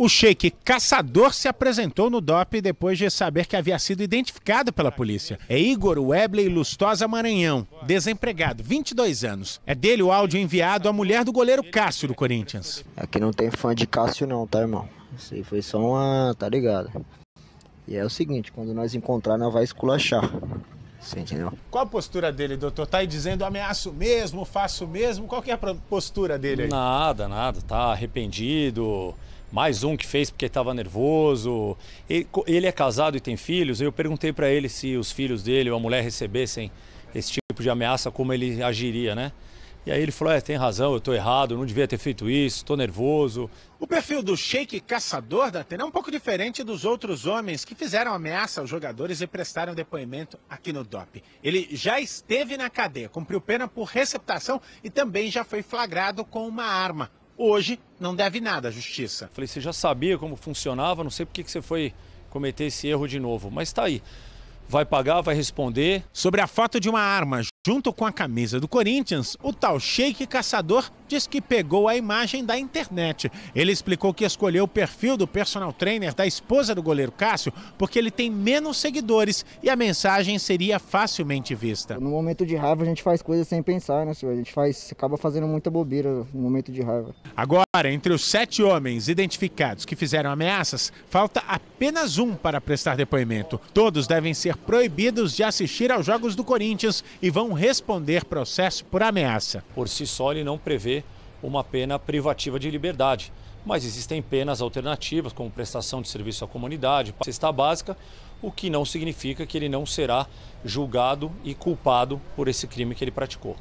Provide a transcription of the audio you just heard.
O sheik caçador se apresentou no DOP depois de saber que havia sido identificado pela polícia. É Igor Webley Lustosa Maranhão, desempregado, 22 anos. É dele o áudio enviado à mulher do goleiro Cássio do Corinthians. Aqui não tem fã de Cássio não, tá, irmão? Isso aí foi só uma... tá ligado? E é o seguinte, quando nós encontrar, nós vai esculachar entendeu? Qual a postura dele, doutor? Tá aí dizendo ameaço mesmo, faço mesmo? Qual que é a postura dele aí? Nada, nada. Tá arrependido. Mais um que fez porque estava nervoso. Ele é casado e tem filhos. Eu perguntei para ele se os filhos dele ou a mulher recebessem esse tipo de ameaça, como ele agiria, né? E aí ele falou: é, tem razão, eu estou errado, não devia ter feito isso, estou nervoso. O perfil do Sheik Caçador da Atena é um pouco diferente dos outros homens que fizeram ameaça aos jogadores e prestaram depoimento aqui no DOP. Ele já esteve na cadeia, cumpriu pena por receptação e também já foi flagrado com uma arma. Hoje não deve nada à justiça. Falei: você já sabia como funcionava, não sei por que você foi cometer esse erro de novo, mas tá aí. Vai pagar, vai responder. Sobre a foto de uma arma. Junto com a camisa do Corinthians, o tal Sheik Caçador diz que pegou a imagem da internet. Ele explicou que escolheu o perfil do personal trainer da esposa do goleiro Cássio porque ele tem menos seguidores e a mensagem seria facilmente vista. No momento de raiva a gente faz coisas sem pensar, né, senhor? A gente faz, acaba fazendo muita bobeira no momento de raiva. Agora, entre os sete homens identificados que fizeram ameaças, falta apenas um para prestar depoimento. Todos devem ser proibidos de assistir aos jogos do Corinthians e vão responder processo por ameaça. Por si só, ele não prevê uma pena privativa de liberdade, mas existem penas alternativas, como prestação de serviço à comunidade, cesta básica, o que não significa que ele não será julgado e culpado por esse crime que ele praticou.